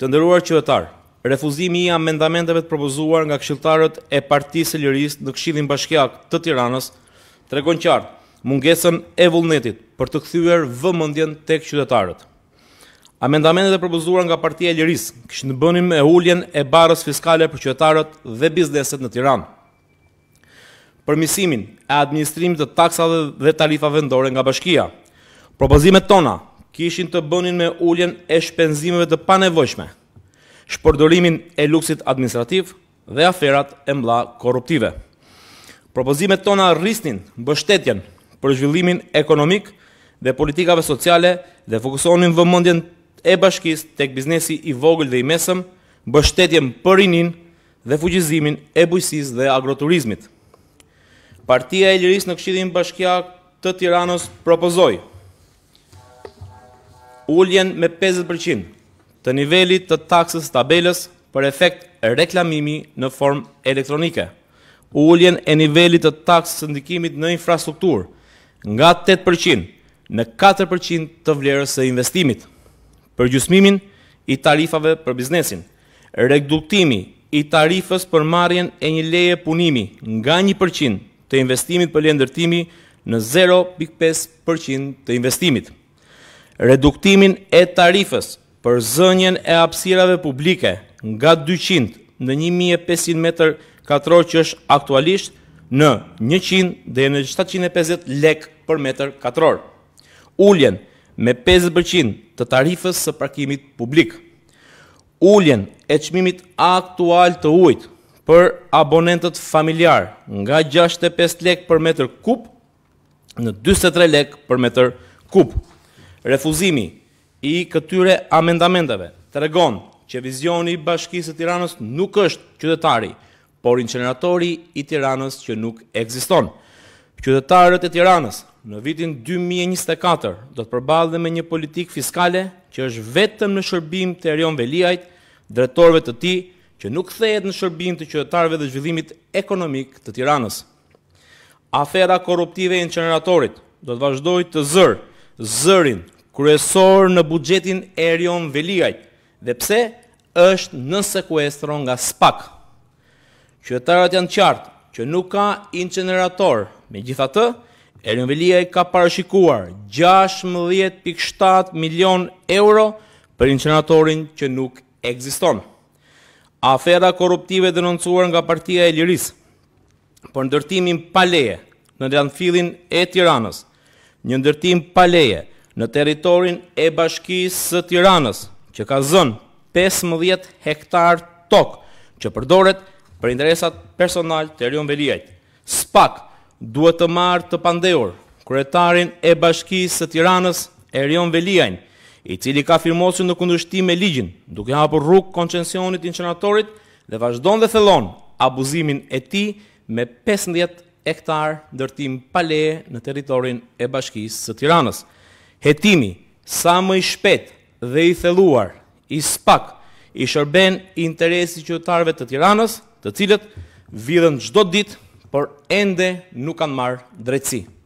Të ndëruar qytetarë, refuzimi i amendamenteve të propozuar nga këshiltarët e partisë liris në këshidhin bashkjak të tiranës, tregon qartë mungesën e vullnetit për të këthyver vëmëndjen të këshiltarët. Amendamentet e propozuar nga partia e liris këshë në bënim e ulljen e barës fiskale për qytetarët dhe bizneset në tiranë. Përmisimin e administrimit të taksave dhe tarifa vendore nga bashkia, propozimet tona kishin të bënin me ulljen e shpenzimeve të panevojshme, shpërdorimin e luksit administrativ dhe aferat e mbla korruptive. Propozimet tona rrisnin mbështetjen për zhvillimin ekonomik dhe politikave sociale dhe fokusonin vëmëndjen e bashkisë tek biznesi i vogël dhe i mesëm, mbështetjen për rinin dhe fuqizimin e bujqësisë dhe agroturizmit. Partia e Liris në Këshillin Bashkiak të Tiranës propozoi ulljen me 50% të nivelit të taksës tabelës për efekt reklamimi në form elektronike. Ulljen e nivelit të taksës të ndikimit në infrastruktur nga 8% në 4% të vlerës e investimit. Për gjusmimin i tarifave për biznesin, reduktimi i tarifës për marjen e një leje punimi nga 1% të investimit për lendërtimi në 0.5% të investimit reduktimin e tarifës për zënjen e hapësirave publike nga 200 në 1500 m katror që është aktualisht në 100 në 750 lek për metër katror. Ulljen me 50% të tarifës së parkimit publik. Ulljen e qmimit aktual të ujt për abonentët familjar nga 65 lek për metër kup në 23 lek për metër kup refuzimi i këtyre amendamenteve të regon që vizioni bashkisë të tiranës nuk është qytetari, por inqenëratori i tiranës që nuk eksiston. Qytetarët e tiranës në vitin 2024 do të përbalë dhe me një politik fiskale që është vetëm në shërbim të erion veliajt dretorve të ti që nuk thejet në shërbim të qytetarve dhe zhvillimit ekonomik të tiranës. Afera korruptive e inqenëratorit do të vazhdoj të zërë zërin kryesor në bugjetin Erion Veliaj, dhe pse është në sekuestro nga SPAK. Qytetarët janë qartë që nuk ka incinerator. Me gjitha të, Erion Veliaj ka parashikuar 16.7 milion euro për incineratorin që nuk eksiston. Afera korruptive denoncuar nga partia e Liris, për ndërtimin paleje në dhe e tiranës, një ndërtim pa leje në territorin e Bashkisë së Tiranës, që ka zënë 15 hektar tokë që përdoret për interesat personal të Erion Veliajt. Spak duhet të marrë të pandeur kretarin e Bashkisë së Tiranës Erion veliajnë, i cili ka firmosur në kundërshtim me ligjin, duke hapur rrugë koncesionit inçenatorit dhe vazhdon dhe thellon abuzimin e tij me 15 hektar ndërtim pale në territorin e bashkisë së Tiranës. Hetimi sa më i shpejt dhe i thelluar i spak i shërben interesi i qytetarëve të Tiranës, të cilët vijnë çdo ditë, por ende nuk kanë marr drejtësi.